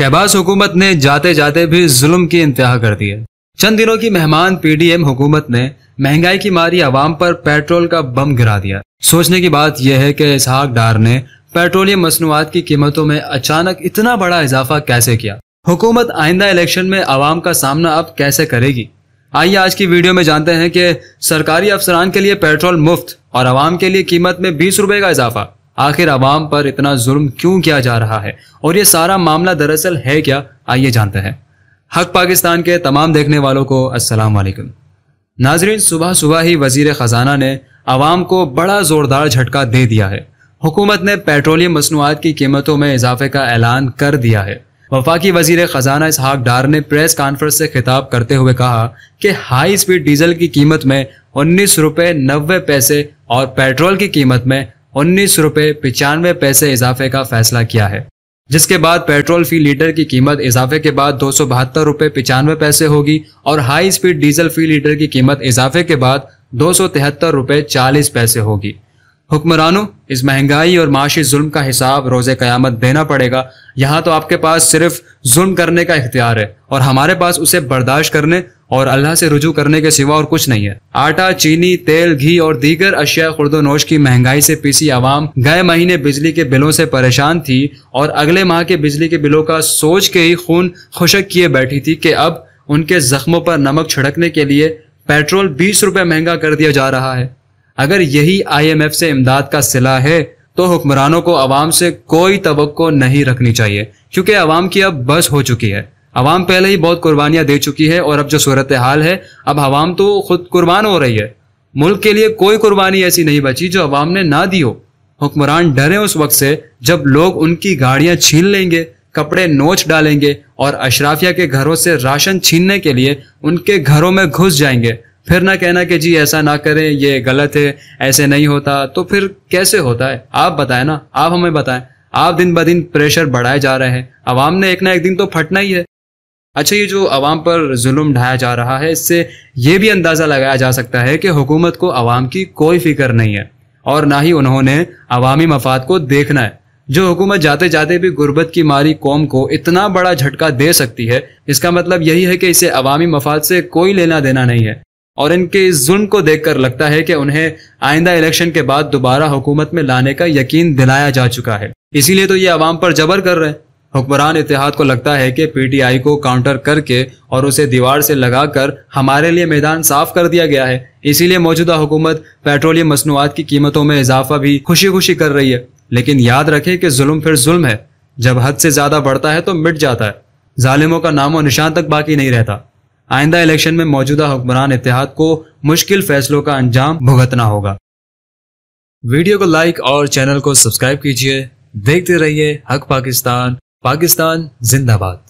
शहबाज हुकूमत ने जाते जाते भी जुल्म की इंतहा कर दी है चंद दिनों की मेहमान पीडीएम हुकूमत ने महंगाई की मारी आवाम पर पेट्रोल का बम गिरा दिया सोचने की बात यह है कि इसहाक डार ने पेट्रोलियम मसनूआत की कीमतों में अचानक इतना बड़ा इजाफा कैसे किया हुकूमत आइंदा इलेक्शन में आवाम का सामना अब कैसे करेगी आइए आज की वीडियो में जानते हैं कि सरकारी अफसरान के लिए पेट्रोल मुफ्त और आवाम के लिए कीमत में बीस रुपए का इजाफा आखिर आवाम पर इतना जुर्म क्यों किया जा रहा है और ये सारा मामला दरअसल है क्या आइए जानते हैं हक पाकिस्तान के तमाम देखने वालों को अस्सलाम नाजरीन सुबह सुबह ही वजीर ख़जाना ने आवाम को बड़ा ज़ोरदार झटका दे दिया है हुकूमत ने पेट्रोलियम मसनूआत की कीमतों में इजाफे का ऐलान कर दिया है वफाकी वजीर ख़जाना इसहाक डार ने प्रेस कॉन्फ्रेंस से खिताब करते हुए कहा कि हाई स्पीड डीजल की कीमत में उन्नीस रुपये नब्बे पैसे और पेट्रोल की कीमत में उन्नीस रुपए पिचानवे पैसे इजाफे का फैसला किया है जिसके बाद पेट्रोल फी लीटर की कीमत इजाफे के बाद दो सौ बहत्तर रुपए पिचानवे पैसे होगी और हाई स्पीड डीजल फी लीटर की कीमत इजाफे के बाद दो सौ तिहत्तर रुपए चालीस पैसे होगी हुक्मरानों इस महंगाई और माशी जुल्म का हिसाब रोजे क़यामत देना पड़ेगा यहाँ तो आपके पास सिर्फ जुल्म करने का इख्तियार है और हमारे पास उसे बर्दाश्त करने और अल्लाह से रुजू करने के सिवा और कुछ नहीं है आटा चीनी तेल घी और दीगर अशिया खुर्दोनोश की महंगाई से पीसी आवाम गए महीने बिजली के बिलों से परेशान थी और अगले माह के बिजली के बिलों का सोच के ही खून खुशक किए बैठी थी कि अब उनके जख्मों पर नमक छिड़कने के लिए पेट्रोल बीस रुपए महंगा कर दिया जा रहा है अगर यही एफ से इमदाद का सिला है तो हुक्मरानों को आवाम से कोई तो नहीं रखनी चाहिए क्योंकि आवाम की अब बस हो चुकी है अवाम पहले ही बहुत कुर्बानियां दे चुकी है और अब जो सूरत हाल है अब अवाम तो खुद कुर्बान हो रही है मुल्क के लिए कोई कुर्बानी ऐसी नहीं बची जो अवाम ने ना दी हो हुक्मरान डरे उस वक्त से जब लोग उनकी गाड़ियां छीन लेंगे कपड़े नोच डालेंगे और अशराफिया के घरों से राशन छीनने के लिए उनके घरों में घुस जाएंगे फिर ना कहना कि जी ऐसा ना करें ये गलत है ऐसे नहीं होता तो फिर कैसे होता है आप बताएं ना आप हमें बताएं आप दिन ब दिन प्रेशर बढ़ाए जा रहे हैं आवाम ने एक ना एक दिन तो फटना ही है अच्छा ये जो आवाम पर जुल्म ढाया जा रहा है इससे ये भी अंदाज़ा लगाया जा सकता है कि हुकूमत को आवाम की कोई फिक्र नहीं है और ना ही उन्होंने अवामी मफाद को देखना है जो हुकूमत जाते जाते भी गुर्बत की मारी कौम को इतना बड़ा झटका दे सकती है इसका मतलब यही है कि इसे अवामी मफाद से कोई लेना देना नहीं है और इनके इस जुल्म को देखकर लगता है कि उन्हें आइंदा इलेक्शन के बाद दोबारा हुकूमत में लाने का यकीन दिलाया जा चुका है इसीलिए तो ये अवाम पर जबर कर रहे हैं हुक्मरान इतिहाद को लगता है कि पीटीआई को काउंटर करके और उसे दीवार से लगाकर हमारे लिए मैदान साफ कर दिया गया है इसीलिए मौजूदा हुकूमत पेट्रोलियम मसनूआत की कीमतों में इजाफा भी खुशी खुशी कर रही है लेकिन याद रखें कि जुल्म फिर जुल्म है जब हद से ज़्यादा बढ़ता है तो मिट जाता है ालिमों का नामो निशान तक बाकी नहीं रहता आइंदा इलेक्शन में मौजूदा हुक्मरान इतिहाद को मुश्किल फैसलों का अंजाम भुगतना होगा वीडियो को लाइक और चैनल को सब्सक्राइब कीजिए देखते रहिए हक पाकिस्तान पाकिस्तान जिंदाबाद